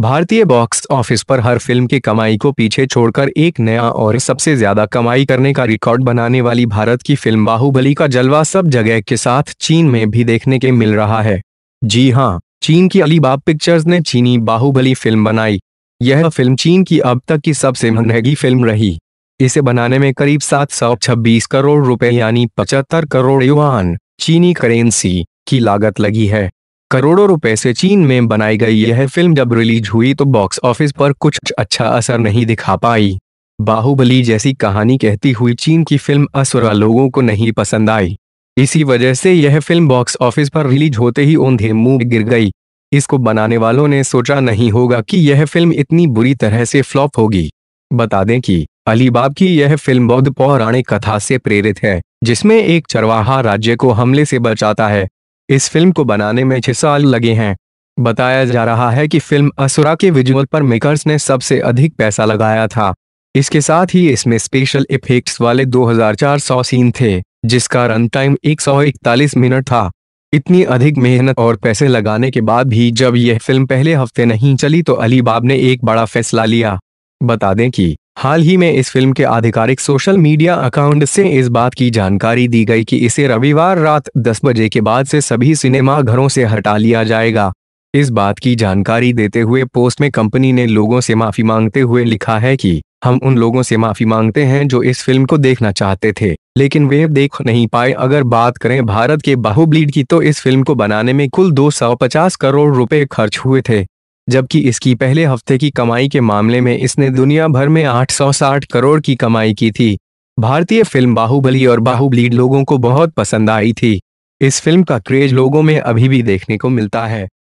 भारतीय box office पर हर film की कमाई को पीछे छोड़कर एक नया और सबसे ज्यादा कमाई करने का रिकॉर्ड बनाने वाली भारत की फिल्म बाहुबली का जलवा सब जगह के साथ चीन में भी देखने के मिल रहा है जी हाँ चीन की अलीबाब पिक्चर्स ने चीनी बाहुबली फिल्म बनाई यह फिल्म चीन की अब तक की सबसे महंगी फिल्म रही इसे बनाने में करीब सात करोड़ रुपए यानी पचहत्तर करोड़ युवान चीनी करेंसी की लागत लगी है करोड़ों रुपए से चीन में बनाई गई यह फिल्म जब रिलीज हुई तो बॉक्स ऑफिस पर कुछ अच्छा असर नहीं दिखा पाई बाहुबली जैसी कहानी कहती हुई चीन की फिल्म असुरा लोगों को नहीं पसंद आई इसी वजह से यह फिल्म बॉक्स ऑफिस पर रिलीज होते ही ओंधे मुंह गिर गई इसको बनाने वालों ने सोचा नहीं होगा कि यह फिल्म इतनी बुरी तरह से फ्लॉप होगी बता दें कि अलीबाब की यह फिल्म बौद्ध पौराणिक कथा से प्रेरित है जिसमें एक चरवाहा राज्य को हमले से बचाता है इस फिल्म को बनाने में छह साल लगे हैं बताया जा रहा है कि फिल्म असुरा के विजुअल पर मेकर्स ने सबसे अधिक पैसा लगाया था इसके साथ ही इसमें स्पेशल इफेक्ट्स वाले 2400 सीन थे जिसका रन टाइम 141 मिनट था इतनी अधिक मेहनत और पैसे लगाने के बाद भी जब यह फिल्म पहले हफ्ते नहीं चली तो अलीबाब ने एक बड़ा फैसला लिया बता दें कि हाल ही में इस फिल्म के आधिकारिक सोशल मीडिया अकाउंट से इस बात की जानकारी दी गई कि इसे रविवार रात 10 बजे के बाद से सभी सिनेमा घरों से हटा लिया जाएगा इस बात की जानकारी देते हुए पोस्ट में कंपनी ने लोगों से माफी मांगते हुए लिखा है कि हम उन लोगों से माफी मांगते हैं जो इस फिल्म को देखना चाहते थे लेकिन वे देख नहीं पाए अगर बात करें भारत के बाहुब्लीड की तो इस फिल्म को बनाने में कुल 250 करोड़ रुपए खर्च हुए थे जबकि इसकी पहले हफ्ते की कमाई के मामले में इसने दुनिया भर में 860 करोड़ की कमाई की थी भारतीय फिल्म बाहुबली और बाहुबली लोगों को बहुत पसंद आई थी इस फिल्म का क्रेज लोगों में अभी भी देखने को मिलता है